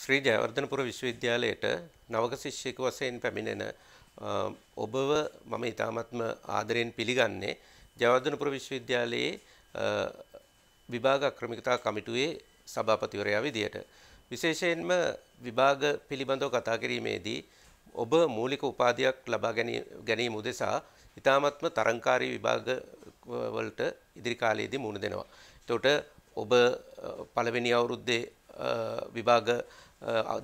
ශ්‍රී ජයවර්ධනපුර විශ්වවිද්‍යාලයට නවක ශිෂ්‍යයෙකු වශයෙන් පැමිණෙන ඔබව මම ඉතාමත්ම ආදරයෙන් පිළිගන්නේ ජයවර්ධනපුර විශ්වවිද්‍යාලයේ විභාග ක්‍රමිකතා කමිටුවේ සභාපතිවරයා විදියට විශේෂයෙන්ම විභාග පිළිබඳව කතා කිරීමේදී ඔබ මූලික උපාධියක් ලබා ගැනීම උදෙසා ඉතාමත්ම තරංකාරී විභාග වලට ඉදිරි කාලයේදී මුහුණ දෙනවා. එතකොට ඔබ පළවෙනි අවුරුද්දේ විභාග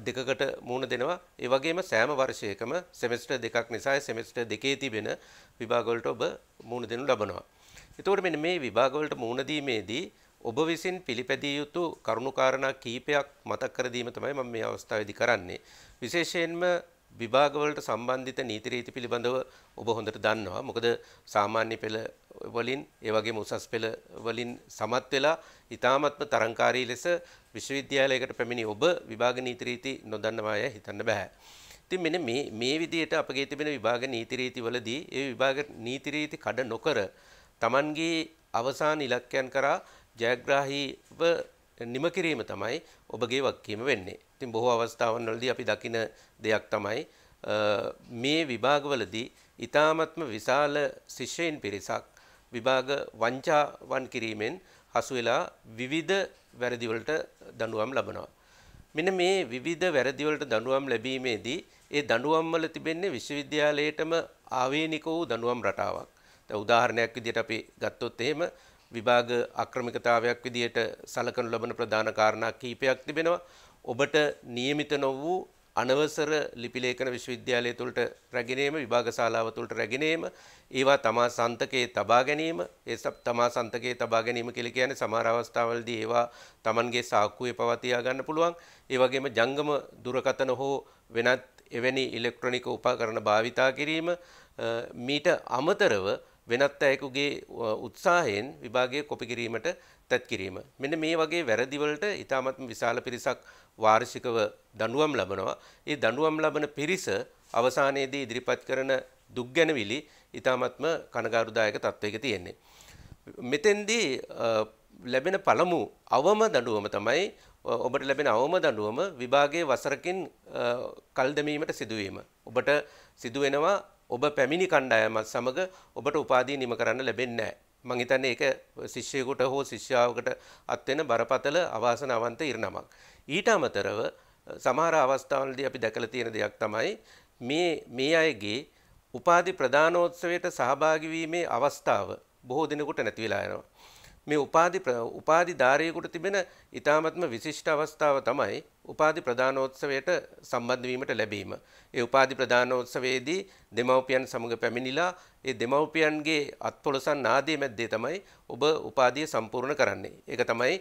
දෙකකට මුණ දෙනවා ඒ වගේම සෑම වර්ෂයකම සෙමෙස්ටර් දෙකක් නිසා සෙමෙස්ටර් දෙකේ තිබෙන විභාගවලට ඔබ මුණ දෙනු ලබනවා. එතකොට මෙන්න මේ විභාගවලට මුණ දීමේදී ඔබ විසින් පිළිපැදිය යුතු කරුණු කාරණා කීපයක් මතක් කර දීම තමයි මම මේ අවස්ථාවේදී කරන්නේ. විශේෂයෙන්ම විභාගවලට සම්බන්ධිත නීති රීති පිළිබඳව ඔබ හොඳට දන්නවා. මොකද සාමාන්‍ය පෙළ වලින් ඒ වගේම උසස් පෙළ වලින් සමත් වෙලා ඊ타මත්ම තරංකාරී ලෙස විශ්වවිද්‍යාලයකට පැමිණි ඔබ විභාග නීති රීති නොදන්නවා අය හිතන්න බෑ. ඉතින් මෙන්න මේ මේ විදිහට අපගේ තිබෙන විභාග නීති රීති වලදී ඒ විභාග නීති රීති කඩ නොකර Tamanගේ අවසාන ඉලක්කයන් කරා ජයග්‍රාහීව නිම කිරීම තමයි ඔබගේ වගකීම වෙන්නේ. ඉතින් බොහෝ අවස්ථාවන් වලදී අපි දකින දෙයක් තමයි මේ විභාගවලදී ඊ타මත්ම විශාල ශිෂ්‍යයින් පිරිසක් විභාග වංචාවන් කිරීමෙන් හසු වෙලා විවිධ වැරදි වලට දඬුවම් ලබනවා. මෙන්න මේ විවිධ වැරදි වලට දඬුවම් ලැබීමේදී ඒ දඬුවම් වල තිබෙන්නේ විශ්වවිද්‍යාලයටම ආවේනික වූ දඬුවම් රටාවක්. දැන් උදාහරණයක් විදිහට අපි ගත්තොත් එහෙම විභාග අක්‍රමිකතාවයක් විදිහට සලකනු ලබන ප්‍රධාන කාරණා කීපයක් තිබෙනවා. ඔබට નિયમિત නො වූ අනවසර ලිපිලේඛන විශ්වවිද්‍යාලය තුළට රැගෙනීම විභාග ශාලාව තුළට රැගෙනීම ඒවා තමා සන්තකයේ තබා ගැනීම ඒ තමා සන්තකයේ තබා ගැනීම කියලා කියන්නේ සමහර අවස්ථාවලදී ඒවා Tamanගේ සාක්කුවේ පවතියා ගන්න පුළුවන් ඒ වගේම ජංගම දුරකථන හෝ වෙනත් එවැනි ඉලෙක්ට්‍රොනික උපකරණ භාවිතා කිරීම මීට අමතරව වෙනත් අයෙකුගේ උත්සාහයෙන් විභාගය කොපි කිරීමට තැත් කිරීම. මෙන්න මේ වගේ වැරදිවලට ඉතාමත්ම විශාල පිරිසක් වාර්ෂිකව දඬුවම් ලබනවා. ඒ දඬුවම් ලබන පිරිස අවසානයේදී ඉදිරිපත් කරන දුක්ගැනවිලි ඉතාමත්ම කනගාරුදායක තත්වයක තියෙන්නේ. මෙතෙන්දී ලැබෙන පළමු අවම දඬුවම තමයි ඔබට ලැබෙන අවම දඬුවම විභාගයේ වසරකින් කල් දැමීමට සිදුවීම. ඔබට සිදුවෙනවා ඔබ පැමිණි කණ්ඩායමත් සමග ඔබට උපාධිය නිම කරන්න ලැබෙන්නේ නැහැ. මං හිතන්නේ ඒක ශිෂ්‍යයෙකුට හෝ ශිෂ්‍යාවකට අත්වෙන බරපතල අවාසනාවන්ත ඉරණමක්. ඊට අමතරව සමහර අවස්ථාවලදී අපි දැකලා තියෙන දෙයක් තමයි මේ මේ අයගේ උපාධි ප්‍රදානෝත්සවයට සහභාගී වීමේ අවස්ථාව බොහෝ දිනෙකට නැති වෙලා යනවා. මේ උපාධි උපාධි ධාරයෙකුට තිබෙන ඉතාමත්ම විශිෂ්ට අවස්ථාව තමයි උපාධි ප්‍රධානෝත්සවයට සම්බන්ධ වීමට ලැබීම. ඒ උපාධි ප්‍රධානෝත්සවයේදී දෙමව්පියන් සමග පැමිණිලා ඒ දෙමව්පියන්ගේ අත්පොළසන් ආදී මැද්දේ තමයි ඔබ උපාධිය සම්පූර්ණ කරන්නේ. ඒක තමයි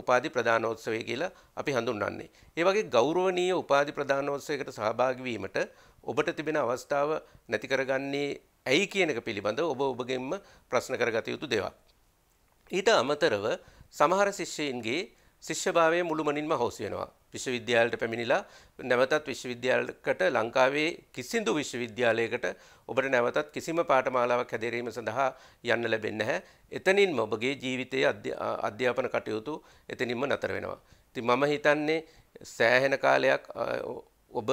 උපාධි ප්‍රධානෝත්සවය කියලා අපි හඳුන්වන්නේ. ඒ වගේ ගෞරවනීය උපාධි ප්‍රධානෝත්සවයකට සහභාගී වීමට ඔබට තිබෙන අවස්ථාව නැති කරගන්නේ ඇයි කියන එක පිළිබඳව ඔබ ඔබගෙන්ම ප්‍රශ්න කරගත යුතු දේවල්. ඊට අමතරව සමහර ශිෂ්‍යයින්ගේ ශිෂ්‍යභාවය මුළුමනින්ම හොස් වෙනවා. විශ්වවිද්‍යාලයට පැමිණිලා නැවතත් විශ්වවිද්‍යාලකට ලංකාවේ කිසිදු විශ්වවිද්‍යාලයකට ඔබට නැවතත් කිසිම පාඨමාලාවක් හැදෑරීම සඳහා යන්න ලැබෙන්නේ නැහැ. එතනින්ම ඔබගේ ජීවිතයේ අධ්‍යාපන කටයුතු එතනින්ම නතර වෙනවා. ඉතින් මම හිතන්නේ සෑහෙන කාලයක් ඔබ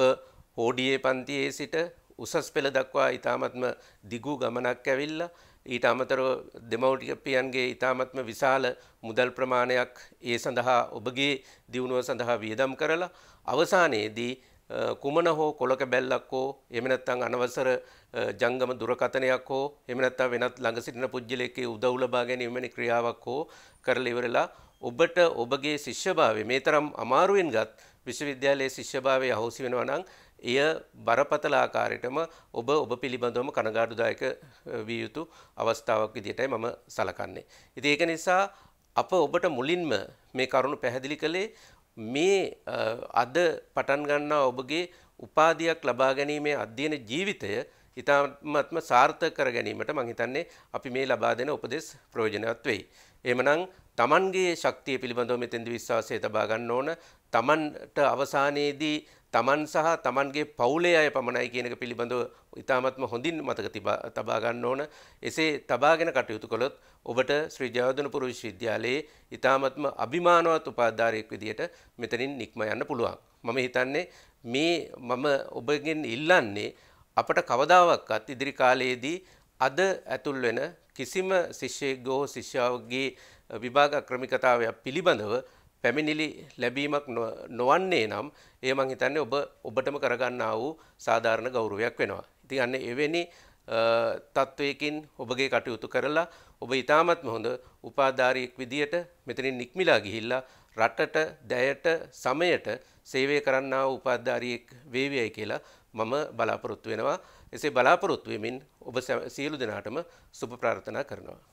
හෝඩියේ පන්තියේ සිට උසස් පෙළ දක්වා ඊ타මත්ම දිගු ගමනක් ඇවිල්ලා ඊට අමතරව දෙමවටිකපියන්ගේ ඉතාමත්ම විශාල මුදල් ප්‍රමාණයක් ඒ සඳහා ඔබගේ දියුණුව සඳහා වියදම් කරලා අවසානයේදී කුමන හෝ කොළක බැල්ලක් හෝ එමනැත්තං අනවසර ජංගම දුරකතනයක් හෝ එමනැත්තා වෙනත් ළඟ සිටින පුද්ගලෙක්කේ උදව් ලබා ගැනීමනි ක්‍රියාවක් හෝ කරලා ඉවරලා ඔබට ඔබගේ ශිෂ්‍යභාවය මේ තරම් අමාරුවෙන් ගත් විශ්වවිද්‍යාලයේ ශිෂ්‍යභාවය අහෝසි වෙනවා නම් එය බරපතල ආකාරයටම ඔබ ඔබ පිළිබඳවම කනගාටුදායක විය යුතු අවස්ථාවක් විදිහටයි මම සලකන්නේ. ඉතින් ඒක නිසා අප ඔබට මුලින්ම මේ කරුණු පැහැදිලි කළේ මේ අද පටන් ගන්නා ඔබගේ උපාධියක් ලබා ගැනීමේ අධ්‍යයන ජීවිතය ඉතාමත්ම සාර්ථක කර ගැනීමට මං හිතන්නේ අපි මේ ලබා දෙන උපදෙස් ප්‍රයෝජනවත් වෙයි. එහෙමනම් තමන්ගේ ශක්තිය පිළිබඳව මෙතෙන්ද විශ්වාසය තබා ගන්න ඕන තමන්ට අවසානයේදී තමන් සහ තමන්ගේ පවුලේ අය පමණයි කියනක පිළිබඳව ඉතාමත්ම හොඳින් මතක තබා ගන්න ඕන එසේ තබාගෙන කටයුතු කළොත් ඔබට ශ්‍රී ජයවර්ධනපුර විශ්වවිද්‍යාලයේ ඉතාමත්ම අභිමානවත් උපාධාරයෙක් විදියට මෙතනින් නික්ම යන්න පුළුවන් මම හිතන්නේ මේ මම ඔබගෙන් ඉල්ලන්නේ අපට කවදාවක්වත් ඉදිරි කාලයේදී අද ඇතුල් වෙන කිසිම ශිෂ්‍යයෙක් හෝ ශිෂ්‍යාවගේ විභාග ක්‍රමිකතාවයක් පිළිබඳව පැමිණිලි ලැබීමක් නොවන්නේ නම් ඒ මං හිතන්නේ ඔබ ඔබටම කරගන්නා වූ සාධාරණ ගෞරවයක් වෙනවා. ඉතින් අන්න එවැනි තත්ත්වයකින් ඔබගේ කටයුතු කරලා ඔබ ඉතාමත්ම හොඳ උපාධාරියෙක් විදියට මෙතනින් නික්මිලා ගිහිල්ලා රටට දැයට සමයට සේවය කරන්නා වූ උපාධාරියෙක් වේවියයි කියලා මම බලාපොරොත්තු වෙනවා. එසේ බලාපොරොත්තු වෙමින් ඔබ සියලු දෙනාටම සුබ ප්‍රාර්ථනා කරනවා.